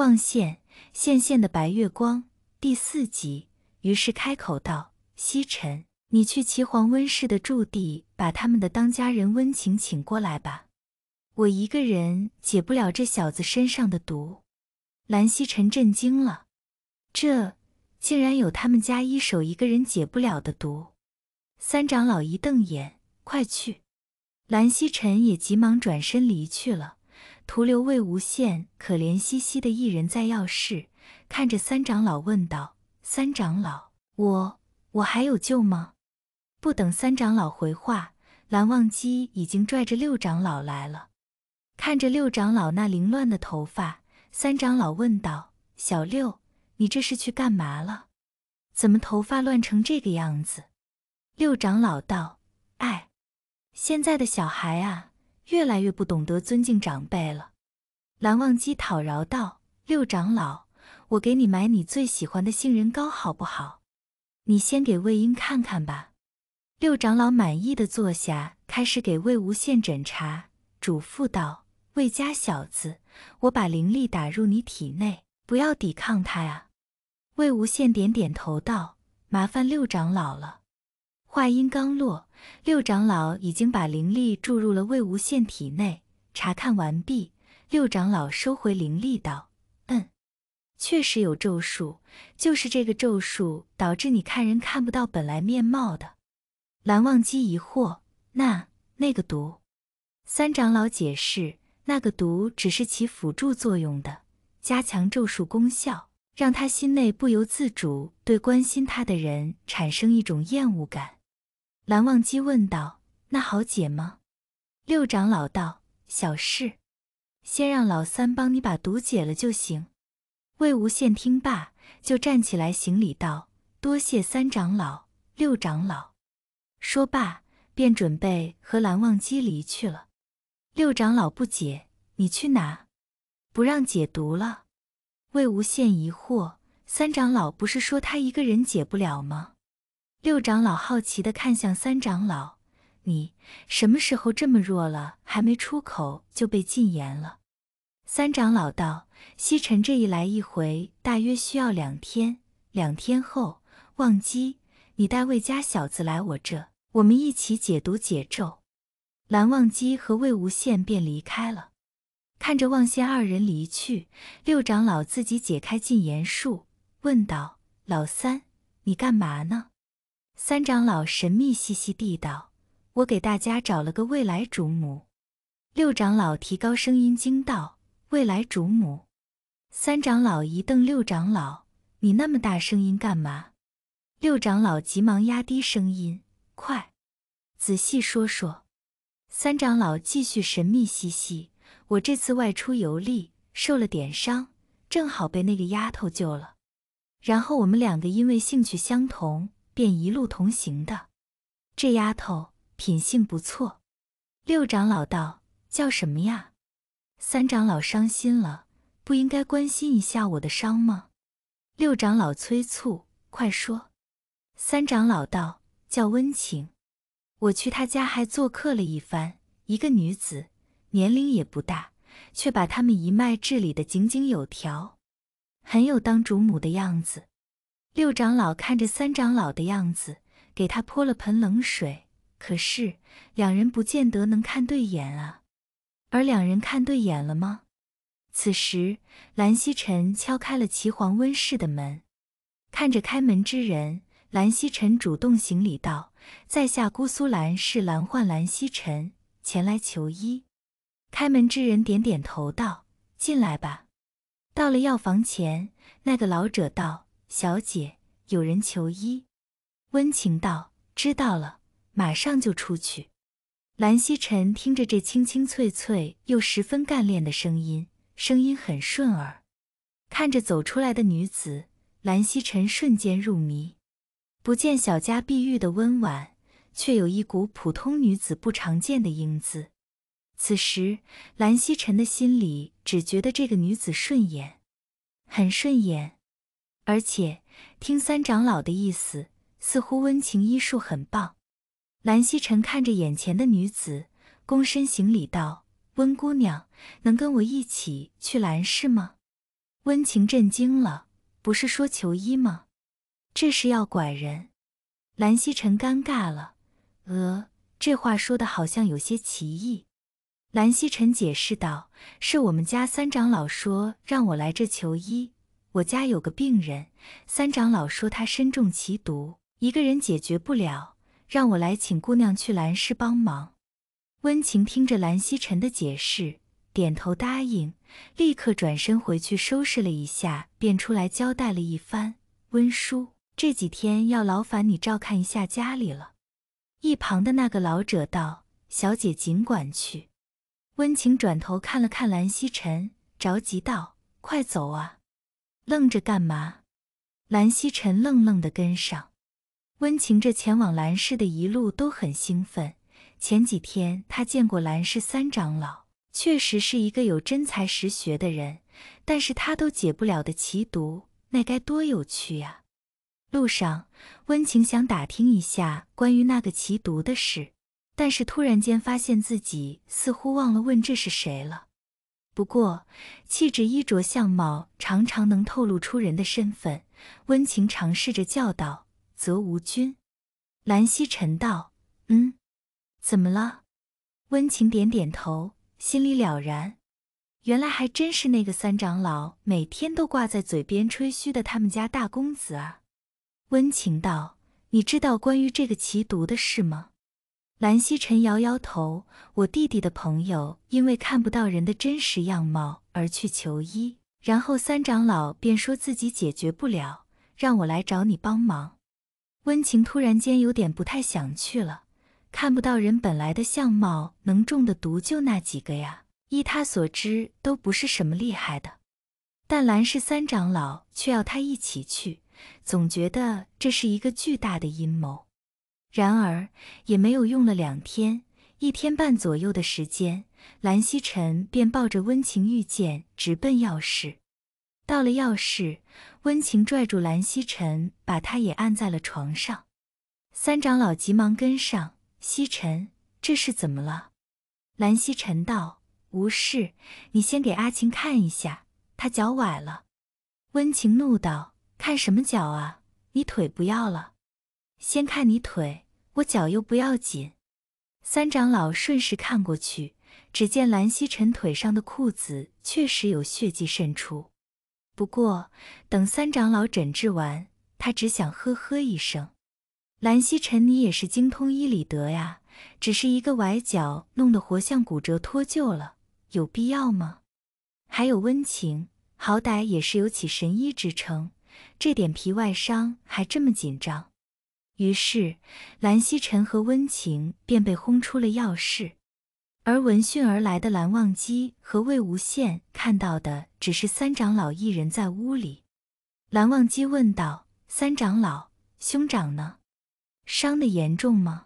望线，线线的白月光第四集，于是开口道：“西沉，你去齐黄温氏的驻地，把他们的当家人温情请过来吧，我一个人解不了这小子身上的毒。”蓝西沉震惊了，这竟然有他们家一手一个人解不了的毒。三长老一瞪眼，快去！蓝西沉也急忙转身离去了。徒留魏无羡可怜兮兮的一人在药室，看着三长老问道：“三长老，我我还有救吗？”不等三长老回话，蓝忘机已经拽着六长老来了。看着六长老那凌乱的头发，三长老问道：“小六，你这是去干嘛了？怎么头发乱成这个样子？”六长老道：“哎，现在的小孩啊。”越来越不懂得尊敬长辈了，蓝忘机讨饶道：“六长老，我给你买你最喜欢的杏仁糕，好不好？你先给魏婴看看吧。”六长老满意的坐下，开始给魏无羡诊查，嘱咐道：“魏家小子，我把灵力打入你体内，不要抵抗他呀。”魏无羡点点头道：“麻烦六长老了。”话音刚落，六长老已经把灵力注入了魏无羡体内。查看完毕，六长老收回灵力，道：“嗯，确实有咒术，就是这个咒术导致你看人看不到本来面貌的。”蓝忘机疑惑：“那那个毒？”三长老解释：“那个毒只是起辅助作用的，加强咒术功效，让他心内不由自主对关心他的人产生一种厌恶感。”蓝忘机问道：“那好解吗？”六长老道：“小事，先让老三帮你把毒解了就行。”魏无羡听罢，就站起来行礼道：“多谢三长老、六长老。”说罢，便准备和蓝忘机离去了。六长老不解：“你去哪？不让解毒了？”魏无羡疑惑：“三长老不是说他一个人解不了吗？”六长老好奇地看向三长老：“你什么时候这么弱了？还没出口就被禁言了？”三长老道：“西沉这一来一回，大约需要两天。两天后，忘机，你带魏家小子来我这，我们一起解毒解咒。”蓝忘机和魏无羡便离开了。看着忘羡二人离去，六长老自己解开禁言术，问道：“老三，你干嘛呢？”三长老神秘兮兮地道：“我给大家找了个未来主母。”六长老提高声音惊道：“未来主母！”三长老一瞪六长老：“你那么大声音干嘛？”六长老急忙压低声音：“快，仔细说说。”三长老继续神秘兮兮：“我这次外出游历，受了点伤，正好被那个丫头救了。然后我们两个因为兴趣相同。”便一路同行的，这丫头品性不错。六长老道：“叫什么呀？”三长老伤心了，不应该关心一下我的伤吗？六长老催促：“快说！”三长老道：“叫温情。我去她家还做客了一番，一个女子，年龄也不大，却把他们一脉治理得井井有条，很有当主母的样子。”六长老看着三长老的样子，给他泼了盆冷水。可是两人不见得能看对眼啊。而两人看对眼了吗？此时，蓝曦臣敲开了齐皇温室的门，看着开门之人，蓝曦臣主动行礼道：“在下姑苏蓝氏蓝焕蓝曦臣，前来求医。”开门之人点点头道：“进来吧。”到了药房前，那个老者道。小姐，有人求医。温情道：“知道了，马上就出去。”蓝曦臣听着这清清脆脆又十分干练的声音，声音很顺耳。看着走出来的女子，蓝曦臣瞬间入迷。不见小家碧玉的温婉，却有一股普通女子不常见的英姿。此时，蓝曦臣的心里只觉得这个女子顺眼，很顺眼。而且听三长老的意思，似乎温情医术很棒。蓝曦臣看着眼前的女子，躬身行礼道：“温姑娘，能跟我一起去蓝氏吗？”温情震惊了：“不是说求医吗？这是要拐人？”蓝曦臣尴尬了：“呃，这话说的好像有些歧义。”蓝曦臣解释道：“是我们家三长老说让我来这求医。”我家有个病人，三长老说他身中奇毒，一个人解决不了，让我来请姑娘去兰氏帮忙。温情听着兰曦晨的解释，点头答应，立刻转身回去收拾了一下，便出来交代了一番：“温叔，这几天要劳烦你照看一下家里了。”一旁的那个老者道：“小姐尽管去。”温情转头看了看兰曦晨，着急道：“快走啊！”愣着干嘛？蓝曦臣愣愣地跟上。温情这前往蓝氏的一路都很兴奋。前几天他见过蓝氏三长老，确实是一个有真才实学的人。但是他都解不了的奇毒，那该多有趣啊！路上，温情想打听一下关于那个奇毒的事，但是突然间发现自己似乎忘了问这是谁了。不过，气质、衣着、相貌常常能透露出人的身份。温情尝试着叫道：“则无君。”兰溪沉道：“嗯，怎么了？”温情点点头，心里了然，原来还真是那个三长老每天都挂在嘴边吹嘘的他们家大公子啊。温情道：“你知道关于这个奇毒的事吗？”兰溪臣摇摇头：“我弟弟的朋友因为看不到人的真实样貌而去求医，然后三长老便说自己解决不了，让我来找你帮忙。”温情突然间有点不太想去了，看不到人本来的相貌，能中的毒就那几个呀，依他所知都不是什么厉害的。但兰氏三长老却要他一起去，总觉得这是一个巨大的阴谋。然而也没有用了，两天、一天半左右的时间，蓝曦臣便抱着温情玉剑直奔药室。到了药室，温情拽住蓝曦臣，把他也按在了床上。三长老急忙跟上，曦臣，这是怎么了？蓝曦臣道：“无事，你先给阿晴看一下，她脚崴了。”温情怒道：“看什么脚啊？你腿不要了？”先看你腿，我脚又不要紧。三长老顺势看过去，只见蓝曦臣腿上的裤子确实有血迹渗出。不过等三长老诊治完，他只想呵呵一声：“蓝曦臣，你也是精通医理的呀，只是一个崴脚，弄得活像骨折脱臼了，有必要吗？”还有温情，好歹也是有起神医之称，这点皮外伤还这么紧张。于是，蓝曦臣和温情便被轰出了药室，而闻讯而来的蓝忘机和魏无羡看到的只是三长老一人在屋里。蓝忘机问道：“三长老，兄长呢？伤的严重吗？”